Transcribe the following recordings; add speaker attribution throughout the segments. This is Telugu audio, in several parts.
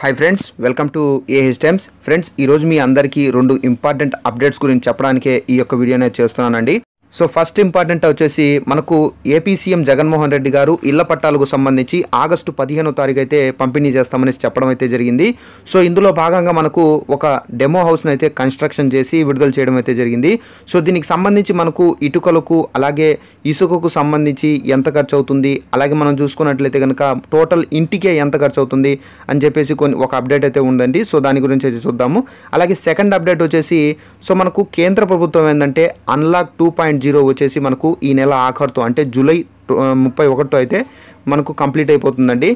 Speaker 1: hi friends welcome to A Times friends ఈరోజు మీ అందరికీ రెండు ఇంపార్టెంట్ అప్డేట్స్ గురించి చెప్పడానికే ఈ యొక్క వీడియోనే చేస్తున్నానండి సో ఫస్ట్ ఇంపార్టెంట్ వచ్చేసి మనకు ఏపీ సీఎం జగన్మోహన్ రెడ్డి గారు ఇళ్ల పట్టాలకు సంబంధించి ఆగస్టు పదిహేనో తారీఖు అయితే పంపిణీ చేస్తామని చెప్పడం అయితే జరిగింది సో ఇందులో భాగంగా మనకు ఒక డెమో హౌస్ను అయితే కన్స్ట్రక్షన్ చేసి విడుదల చేయడం అయితే జరిగింది సో దీనికి సంబంధించి మనకు ఇటుకలకు అలాగే ఇసుకకు సంబంధించి ఎంత ఖర్చు అవుతుంది అలాగే మనం చూసుకున్నట్లయితే కనుక టోటల్ ఇంటికే ఎంత ఖర్చు అవుతుంది అని చెప్పేసి కొన్ని ఒక అప్డేట్ అయితే ఉందండి సో దాని గురించి అయితే చూద్దాము అలాగే సెకండ్ అప్డేట్ వచ్చేసి సో మనకు కేంద్ర ప్రభుత్వం ఏంటంటే అన్లాక్ టూ పాయింట్ జీరో వచ్చేసి మనకు ఈ నెల ఆఖరుతో అంటే జూలై ముప్పై ఒకటితో అయితే మనకు కంప్లీట్ అయిపోతుందండి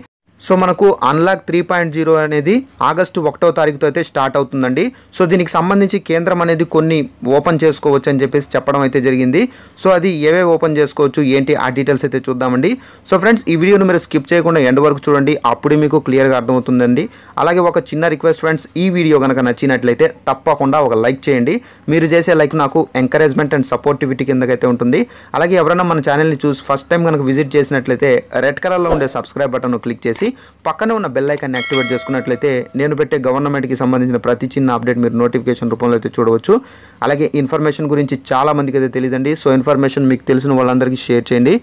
Speaker 1: సో మనకు అన్లాక్ త్రీ పాయింట్ జీరో అనేది ఆగస్టు ఒకటో తారీఖుతో అయితే స్టార్ట్ అవుతుందండి సో దీనికి సంబంధించి కేంద్రం అనేది కొన్ని ఓపెన్ చేసుకోవచ్చు అని చెప్పేసి చెప్పడం అయితే జరిగింది సో అది ఏవే ఓపెన్ చేసుకోవచ్చు ఏంటి ఆ డీటెయిల్స్ అయితే చూద్దామండి సో ఫ్రెండ్స్ ఈ వీడియోను మీరు స్కిప్ చేయకుండా ఎండ్ వరకు చూడండి అప్పుడే మీకు క్లియర్గా అర్థమవుతుందండి అలాగే ఒక చిన్న రిక్వెస్ట్ ఫ్రెండ్స్ ఈ వీడియో కనుక నచ్చినట్లయితే తప్పకుండా ఒక లైక్ చేయండి మీరు చేసే లైక్ నాకు ఎంకరేజ్మెంట్ అండ్ సపోర్టివిటీ కిందకైతే ఉంటుంది అలాగే ఎవరైనా మన ఛానల్ని చూసి ఫస్ట్ టైం కనుక విజిట్ చేసినట్లయితే రెడ్ కలర్లో ఉండే సబ్స్క్రైబ్ బటన్ను క్లిక్ చేసి పక్కన ఉన్న బెల్ ఐకాన్ని యాక్టివేట్ చేసుకున్నట్లయితే నేను పెట్టే గవర్నమెంట్కి సంబంధించిన ప్రతి చిన్న అప్డేట్ మీరు నోటిఫికేషన్ రూపంలో అయితే చూడవచ్చు అలాగే ఇన్ఫర్మేషన్ గురించి చాలా మందికి అయితే తెలియదండి సో ఇన్ఫర్మేషన్ మీకు తెలిసిన వాళ్ళందరికీ షేర్ చేయండి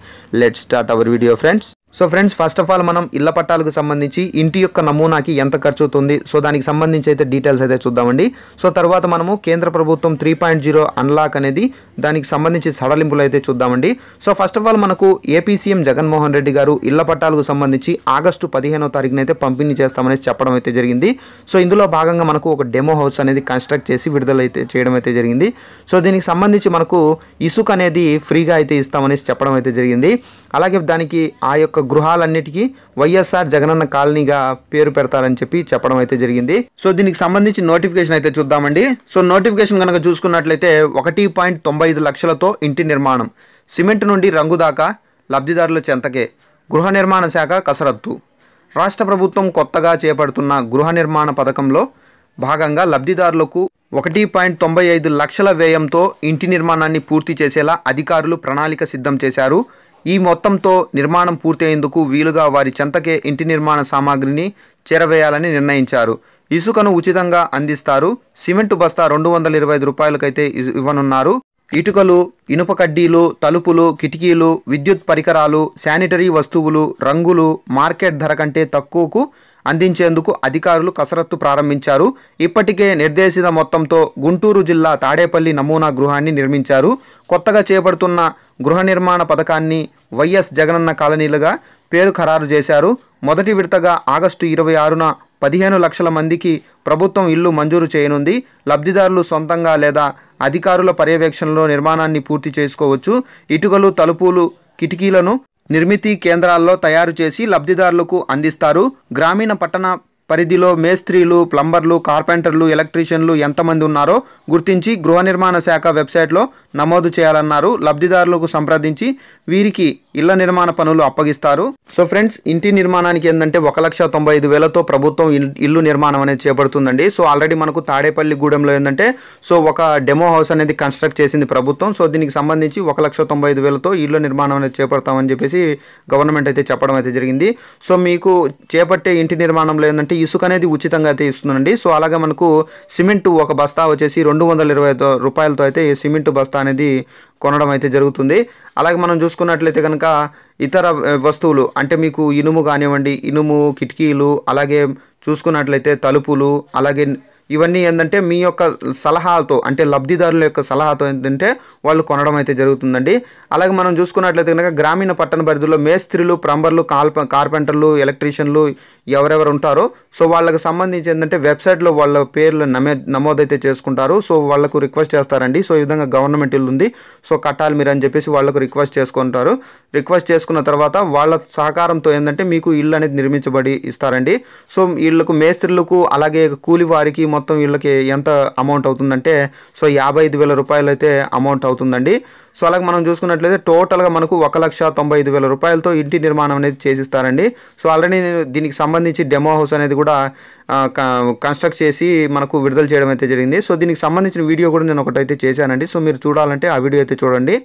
Speaker 1: let start our video friends so friends first of all మనం ఇళ్ల పట్టాలకు సంబంధించి ఇంటి యొక్క నమూనాకి ఎంత ఖర్చు అవుతుంది సో దానికి సంబంధించి అయితే డీటెయిల్స్ అయితే చూద్దామండి సో తర్వాత మనము కేంద్ర ప్రభుత్వం త్రీ పాయింట్ జీరో అన్లాక్ అనేది దానికి సంబంధించి సడలింపులు అయితే చూద్దామండి సో ఫస్ట్ ఆఫ్ ఆల్ మనకు ఏపీ సీఎం జగన్మోహన్ రెడ్డి గారు ఇళ్ల పట్టాలకు సంబంధించి ఆగస్టు పదిహేనో తారీఖున అయితే పంపిణీ చేస్తామనేసి చెప్పడం అయితే జరిగింది సో ఇందులో భాగంగా మనకు ఒక డెమో హౌస్ అనేది కన్స్ట్రక్ట్ చేసి విడుదల అయితే చేయడం అయితే జరిగింది సో దీనికి సంబంధించి మనకు ఇసుక అనేది ఫ్రీగా అయితే ఇస్తామనేసి చెప్పడం అయితే జరిగింది అలాగే దానికి ఆ యొక్క గృహాలన్నిటికీ వైఎస్ఆర్ జగనన్న కాలనీగా పేరు పెడతారని చెప్పి చెప్పడం అయితే జరిగింది సో దీనికి సంబంధించి నోటిఫికేషన్ అయితే చూద్దామండి సో నోటిఫికేషన్ కనుక చూసుకున్నట్లయితే ఒకటి పాయింట్ తొంభై ఐదు లక్షలతో ఇంటి నిర్మాణం సిమెంట్ నుండి రంగు దాకా లబ్ధిదారుల చెంతకే గృహ నిర్మాణ శాఖ కసరత్తు రాష్ట్ర ప్రభుత్వం కొత్తగా చేపడుతున్న గృహ నిర్మాణ పథకంలో భాగంగా లబ్ధిదారులకు ఒకటి పాయింట్ తొంభై ఐదు లక్షల వ్యయంతో ఇంటి నిర్మాణాన్ని పూర్తి చేసేలా అధికారులు ప్రణాళిక సిద్ధం చేశారు ఈ మొత్తంతో నిర్మాణం పూర్తయ్యేందుకు వీలుగా వారి చెంతకే ఇంటి నిర్మాణ సామాగ్రిని చేరవేయాలని నిర్ణయించారు ఇసుకను ఉచితంగా అందిస్తారు సిమెంట్ బస్తా రెండు వందల ఇరవై ఐదు రూపాయలకైతే ఇవ్వనున్నారు ఇటుకలు ఇనుప కడ్డీలు తలుపులు కిటికీలు విద్యుత్ పరికరాలు శానిటరీ వస్తువులు రంగులు మార్కెట్ ధర కంటే తక్కువకు అందించేందుకు అధికారులు కసరత్తు ప్రారంభించారు ఇప్పటికే నిర్దేశిత మొత్తంతో గుంటూరు జిల్లా తాడేపల్లి నమూనా గృహాన్ని నిర్మించారు కొత్తగా చేపడుతున్న గృహ నిర్మాణ పథకాన్ని వైఎస్ జగనన్న కాలనీలుగా పేరు ఖరారు చేశారు మొదటి విడతగా ఆగస్టు ఇరవై ఆరున పదిహేను లక్షల మందికి ప్రభుత్వం ఇల్లు మంజూరు చేయనుంది లబ్ధిదారులు సొంతంగా లేదా అధికారుల పర్యవేక్షణలో నిర్మాణాన్ని పూర్తి చేసుకోవచ్చు ఇటుకలు తలుపులు కిటికీలను నిర్మితి కేంద్రాల్లో తయారు చేసి లబ్ధిదారులకు అందిస్తారు గ్రామీణ పట్టణ పరిధిలో మేస్త్రీలు ప్లంబర్లు కార్పెంటర్లు ఎలక్ట్రీషియన్లు ఎంతమంది ఉన్నారో గుర్తించి గృహ నిర్మాణ శాఖ వెబ్సైట్లో నమోదు చేయాలన్నారు లబ్ధిదారులకు సంప్రదించి వీరికి ఇళ్ల నిర్మాణ పనులు అప్పగిస్తారు సో ఫ్రెండ్స్ ఇంటి నిర్మాణానికి ఏంటంటే ఒక లక్ష తొంభై ఐదు వేలతో ప్రభుత్వం ఇల్లు నిర్మాణం అనేది చేపడుతుందండి సో ఆల్రెడీ మనకు తాడేపల్లి గూడెంలో ఏంటంటే సో ఒక డెమో హౌస్ అనేది కన్స్ట్రక్ట్ చేసింది ప్రభుత్వం సో దీనికి సంబంధించి ఒక లక్ష తొంభై ఐదు వేలతో ఇల్లు నిర్మాణం అనేది చేపడతామని చెప్పేసి గవర్నమెంట్ అయితే చెప్పడం అయితే జరిగింది సో మీకు చేపట్టే ఇంటి నిర్మాణంలో ఏంటంటే ఇసుక అనేది ఉచితంగా అయితే ఇస్తుందండి సో అలాగే మనకు సిమెంట్ ఒక బస్తా వచ్చేసి రెండు వందల ఇరవై రూపాయలతో అయితే సిమెంట్ బస్తా అనేది కొనడం అయితే జరుగుతుంది అలాగే మనం చూసుకున్నట్లయితే కనుక ఇతర వస్తువులు అంటే మీకు ఇనుము కానివ్వండి ఇనుము కిటికీలు అలాగే చూసుకున్నట్లయితే తలుపులు అలాగే ఇవన్నీ ఏంటంటే మీ యొక్క సలహాలతో అంటే లబ్ధిదారుల యొక్క సలహాతో ఏంటంటే వాళ్ళు కొనడం అయితే జరుగుతుందండి అలాగే మనం చూసుకున్నట్లయితే కనుక గ్రామీణ పట్టణ పరిధిలో మేస్త్రీలు ప్లంబర్లు కాల్ప కార్పెంటర్లు ఎలక్ట్రీషియన్లు ఎవరెవరు ఉంటారో సో వాళ్ళకి సంబంధించి ఏంటంటే వెబ్సైట్లో వాళ్ళ పేర్లు నమే నమోదైతే చేసుకుంటారు సో వాళ్ళకు రిక్వెస్ట్ చేస్తారండి సో ఈ విధంగా గవర్నమెంట్ ఇల్లు ఉంది సో కట్టాలి మీరు అని చెప్పేసి వాళ్ళకు రిక్వెస్ట్ చేసుకుంటారు రిక్వెస్ట్ చేసుకున్న తర్వాత వాళ్ళ సహకారంతో ఏంటంటే మీకు ఇల్లు అనేది నిర్మించబడి ఇస్తారండి సో వీళ్ళకు మేస్త్రులకు అలాగే కూలి వారికి మొత్తం వీళ్ళకి ఎంత అమౌంట్ అవుతుందంటే సో యాభై ఐదు వేల రూపాయలు అయితే అమౌంట్ అవుతుందండి సో అలాగే మనం చూసుకున్నట్లయితే టోటల్గా మనకు ఒక లక్ష తొంభై ఐదు వేల రూపాయలతో ఇంటి నిర్మాణం అనేది చేసిస్తారండి సో ఆల్రెడీ నేను దీనికి సంబంధించి డెమో హౌస్ అనేది కూడా కన్స్ట్రక్ట్ చేసి మనకు విడుదల చేయడం అయితే జరిగింది సో దీనికి సంబంధించిన వీడియో కూడా నేను ఒకటైతే చేశానండి సో మీరు చూడాలంటే ఆ వీడియో అయితే చూడండి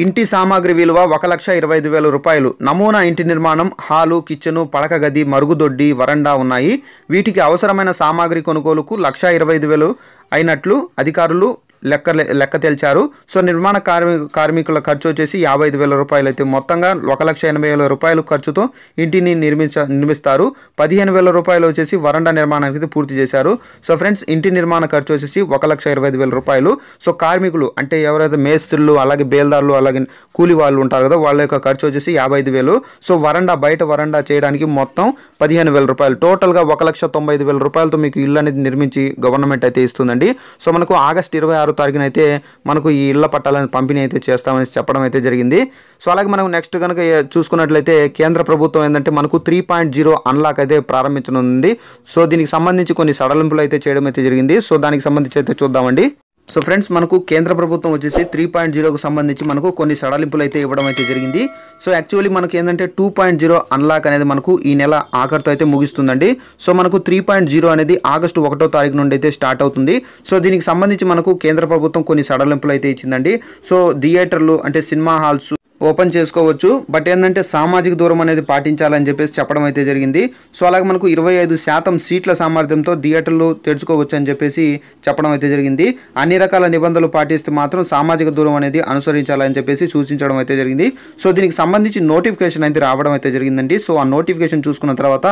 Speaker 1: ఇంటి సామాగ్రి విలువ ఒక లక్ష ఇరవై ఐదు వేల రూపాయలు నమూనా ఇంటి నిర్మాణం హాలు కిచెను పడక గది మరుగుదొడ్డి వరండా ఉన్నాయి వీటికి అవసరమైన సామాగ్రి కొనుగోలుకు లక్ష ఇరవై ఐదు వేలు అయినట్లు అధికారులు లెక్క లెక్క తెలిచారు సో నిర్మాణ కార్మి కార్మికుల ఖర్చు వచ్చేసి యాభై ఐదు వేల రూపాయలు అయితే మొత్తంగా ఒక లక్ష ఎనభై వేల రూపాయలు ఖర్చుతో ఇంటిని నిర్మించ నిర్మిస్తారు పదిహేను వేల రూపాయలు వచ్చేసి వరండా నిర్మాణానికి పూర్తి చేశారు సో ఫ్రెండ్స్ ఇంటి నిర్మాణ ఖర్చు వచ్చేసి ఒక లక్ష ఇరవై ఐదు వేల రూపాయలు సో కార్మికులు అంటే ఎవరైతే మేస్త్రులు అలాగే బేల్దారులు అలాగే కూలి వాళ్ళు ఉంటారు కదా వాళ్ళ యొక్క ఖర్చు వచ్చేసి యాభై ఐదు వేలు సో వరండా బయట వరండా చేయడానికి మొత్తం పదిహేను వేల రూపాయలు టోటల్గా ఒక లక్ష తొంభై ఐదు వేల రూపాయలతో మీకు ఇల్లు అనేది నిర్మించి గవర్నమెంట్ అయితే ఇస్తుందండి సో మనకు ఆగస్ట్ ఇరవై ఆరు ఆరో తారీఖున అయితే మనకు ఈ ఇళ్ల పట్టాలను పంపిణీ అయితే చేస్తామని చెప్పడం అయితే జరిగింది సో అలాగే మనం నెక్స్ట్ కనుక చూసుకున్నట్లయితే కేంద్ర ప్రభుత్వం ఏంటంటే మనకు త్రీ పాయింట్ జీరో అన్లాక్ అయితే ప్రారంభించనుంది సో దీనికి సంబంధించి కొన్ని సడలింపులు అయితే చేయడం అయితే జరిగింది సో దానికి సంబంధించి అయితే చూద్దామండి సో ఫ్రెండ్స్ మనకు కేంద్ర ప్రభుత్వం వచ్చేసి త్రీ పాయింట్ జీరోకు సంబంధించి మనకు కొన్ని సడలింపులు అయితే ఇవ్వడం అయితే జరిగింది సో యాక్చువల్లీ మనకి ఏంటంటే టూ పాయింట్ జీరో అన్లాక్ అనేది మనకు ఈ నెల ఆఖరితో అయితే ముగిస్తుందండి సో మనకు త్రీ పాయింట్ జీరో అనేది ఆగస్టు ఒకటో తారీఖు నుండి అయితే స్టార్ట్ అవుతుంది సో దీనికి సంబంధించి మనకు కేంద్ర ప్రభుత్వం కొన్ని సడలింపులు అయితే ఇచ్చిందండి సో థియేటర్లు అంటే సినిమా హాల్స్ ఓపెన్ చేసుకోవచ్చు బట్ ఏంటంటే సామాజిక దూరం అనేది పాటించాలని చెప్పేసి చెప్పడం అయితే జరిగింది సో అలాగే మనకు ఇరవై ఐదు శాతం సీట్ల సామర్థ్యంతో థియేటర్లు తెరుచుకోవచ్చు అని చెప్పేసి చెప్పడం అయితే జరిగింది అన్ని రకాల నిబంధనలు పాటిస్తే మాత్రం సామాజిక దూరం అనేది అనుసరించాలని చెప్పేసి సూచించడం అయితే జరిగింది సో దీనికి సంబంధించి నోటిఫికేషన్ అయితే రావడం అయితే జరిగిందండి సో ఆ నోటిఫికేషన్ చూసుకున్న తర్వాత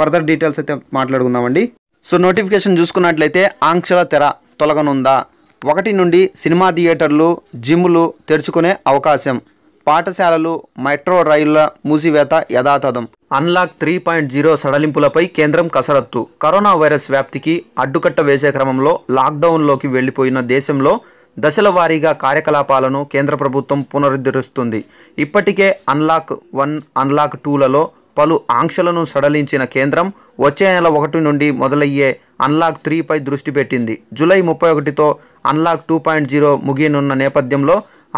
Speaker 1: ఫర్దర్ డీటెయిల్స్ అయితే మాట్లాడుకుందామండి సో నోటిఫికేషన్ చూసుకున్నట్లయితే ఆంక్షల తెర తొలగనుందా ఒకటి నుండి సినిమా థియేటర్లు జిమ్లు తెరుచుకునే అవకాశం పాఠశాలలు మెట్రో రైళ్ల మూసివేత యథాతథం అన్లాక్ త్రీ పాయింట్ జీరో సడలింపులపై కేంద్రం కసరత్తు కరోనా వైరస్ వ్యాప్తికి అడ్డుకట్ట వేసే క్రమంలో లాక్డౌన్లోకి వెళ్లిపోయిన దేశంలో దశల వారీగా కార్యకలాపాలను కేంద్ర ప్రభుత్వం పునరుద్ధరిస్తుంది ఇప్పటికే అన్లాక్ వన్ అన్లాక్ టూలలో పలు ఆంక్షలను సడలించిన కేంద్రం వచ్చే నెల ఒకటి నుండి మొదలయ్యే అన్లాక్ త్రీపై దృష్టి పెట్టింది జూలై ముప్పై ఒకటితో అన్లాక్ టూ పాయింట్ జీరో ముగియనున్న నేపథ్యంలో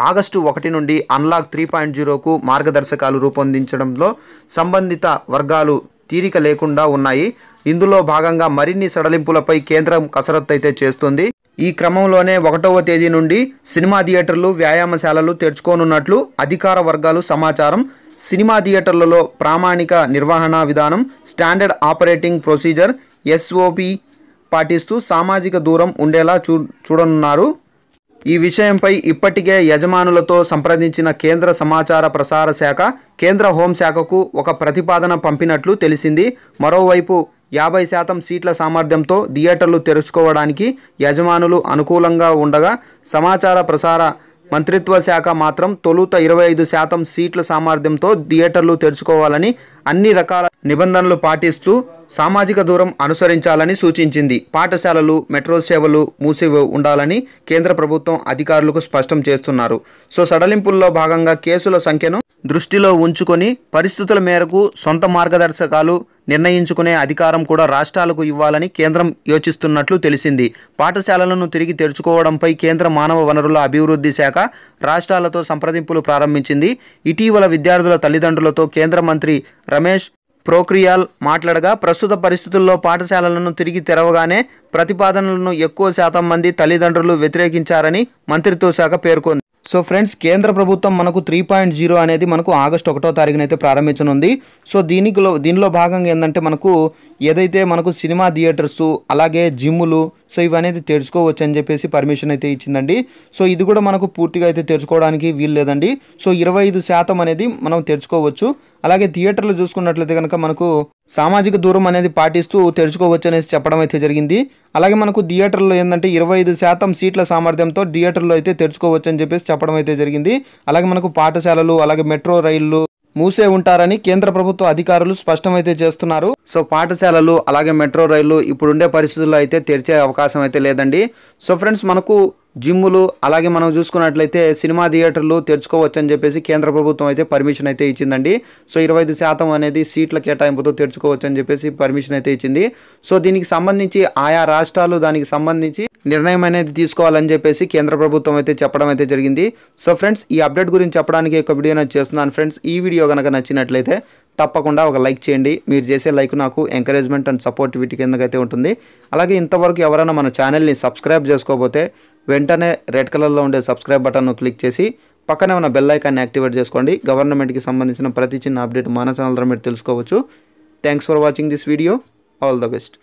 Speaker 1: ఆగస్టు ఒకటి నుండి అన్లాక్ త్రీ పాయింట్ జీరోకు మార్గదర్శకాలు రూపొందించడంలో సంబంధిత వర్గాలు తీరిక లేకుండా ఉన్నాయి ఇందులో భాగంగా మరిన్ని సడలింపులపై కేంద్రం కసరత్తు అయితే చేస్తుంది ఈ క్రమంలోనే ఒకటవ తేదీ నుండి సినిమా థియేటర్లు వ్యాయామశాలలు తెరుచుకోనున్నట్లు అధికార వర్గాలు సమాచారం సినిమా థియేటర్లలో ప్రామాణిక నిర్వహణ విధానం స్టాండర్డ్ ఆపరేటింగ్ ప్రొసీజర్ ఎస్ఓపి పాటిస్తూ సామాజిక దూరం ఉండేలా చూ చూడనున్నారు ఈ విషయంపై ఇప్పటికే యజమానులతో సంప్రదించిన కేంద్ర సమాచార ప్రసార శాఖ కేంద్ర హోంశాఖకు ఒక ప్రతిపాదన పంపినట్లు తెలిసింది మరోవైపు యాభై శాతం సీట్ల సామర్థ్యంతో థియేటర్లు తెరుచుకోవడానికి యజమానులు అనుకూలంగా ఉండగా సమాచార ప్రసార మంత్రిత్వ శాఖ మాత్రం తొలుత ఇరవై ఐదు శాతం సీట్ల సామర్థ్యంతో థియేటర్లు తెరుచుకోవాలని అన్ని రకాల నిబంధనలు పాటిస్తూ సామాజిక దూరం అనుసరించాలని సూచించింది పాఠశాలలు మెట్రో సేవలు మూసి ఉండాలని కేంద్ర ప్రభుత్వం అధికారులకు స్పష్టం చేస్తున్నారు సో సడలింపుల్లో భాగంగా కేసుల సంఖ్యను దృష్టిలో ఉంచుకొని పరిస్థితుల మేరకు సొంత మార్గదర్శకాలు నిర్ణయించుకునే అధికారం కూడా రాష్ట్రాలకు ఇవ్వాలని కేంద్రం యోచిస్తున్నట్లు తెలిసింది పాఠశాలలను తిరిగి తెరుచుకోవడంపై కేంద్ర మానవ వనరుల అభివృద్ధి శాఖ రాష్ట్రాలతో సంప్రదింపులు ప్రారంభించింది ఇటీవల విద్యార్థుల తల్లిదండ్రులతో కేంద్ర మంత్రి రమేష్ ప్రోక్రియాల్ మాట్లాడగా ప్రస్తుత పరిస్థితుల్లో పాఠశాలలను తిరిగి తెరవగానే ప్రతిపాదనలను ఎక్కువ శాతం మంది తల్లిదండ్రులు వ్యతిరేకించారని మంత్రిత్వ శాఖ పేర్కొంది సో ఫ్రెండ్స్ కేంద్ర ప్రభుత్వం మనకు త్రీ పాయింట్ జీరో అనేది మనకు ఆగస్ట్ ఒకటో తారీఖున అయితే ప్రారంభించనుంది సో దీనికి దీనిలో భాగంగా ఏంటంటే మనకు ఏదైతే మనకు సినిమా థియేటర్సు అలాగే జిమ్ములు సో ఇవనేది తెలుసుకోవచ్చు అని చెప్పేసి పర్మిషన్ అయితే ఇచ్చిందండి సో ఇది కూడా మనకు పూర్తిగా అయితే తెలుసుకోవడానికి వీలు లేదండి సో ఇరవై శాతం అనేది మనం తెలుసుకోవచ్చు అలాగే థియేటర్లు చూసుకున్నట్లయితే కనుక మనకు సామాజిక దూరం అనేది పాటిస్తూ తెరుచుకోవచ్చు అనేసి చెప్పడం అయితే జరిగింది అలాగే మనకు థియేటర్లో ఏంటంటే ఇరవై ఐదు శాతం సీట్ల సామర్థ్యంతో థియేటర్లో అయితే తెరుచుకోవచ్చు అని చెప్పేసి చెప్పడం అయితే జరిగింది అలాగే మనకు పాఠశాలలు అలాగే మెట్రో రైళ్లు మూసే ఉంటారని కేంద్ర ప్రభుత్వ అధికారులు స్పష్టమైతే చేస్తున్నారు సో పాఠశాలలు అలాగే మెట్రో రైళ్లు ఇప్పుడుండే పరిస్థితుల్లో అయితే తెరిచే అవకాశం అయితే లేదండి సో ఫ్రెండ్స్ మనకు జిమ్ములు అలాగే మనం చూసుకున్నట్లయితే సినిమా థియేటర్లు తెరుచుకోవచ్చు అని చెప్పేసి కేంద్ర ప్రభుత్వం అయితే పర్మిషన్ అయితే ఇచ్చిందండి సో ఇరవై ఐదు శాతం అనేది సీట్ల కేటాయింపుతో తెరుచుకోవచ్చు అని చెప్పేసి పర్మిషన్ అయితే ఇచ్చింది సో దీనికి సంబంధించి ఆయా రాష్ట్రాలు దానికి సంబంధించి నిర్ణయం అనేది తీసుకోవాలని చెప్పేసి కేంద్ర ప్రభుత్వం అయితే చెప్పడం అయితే జరిగింది సో ఫ్రెండ్స్ ఈ అప్డేట్ గురించి చెప్పడానికి ఒక వీడియో నేను చేస్తున్నాను ఫ్రెండ్స్ ఈ వీడియో కనుక నచ్చినట్లయితే తప్పకుండా ఒక లైక్ చేయండి మీరు చేసే లైక్ నాకు ఎంకరేజ్మెంట్ అండ్ సపోర్ట్ వీటి కిందకైతే ఉంటుంది అలాగే ఇంతవరకు ఎవరైనా మన ఛానల్ని సబ్స్క్రైబ్ చేసుకోకపోతే వెంటనే రెడ్ కలర్లో ఉండే సబ్స్క్రైబ్ బటన్ను క్లిక్ చేసి పక్కనే ఉన్న బెల్ ఐకాన్ని యాక్టివేట్ చేసుకోండి గవర్నమెంట్కి సంబంధించిన ప్రతి చిన్న అప్డేట్ మన ఛానల్ ద్వారా మీరు తెలుసుకోవచ్చు thanks for watching this video all the best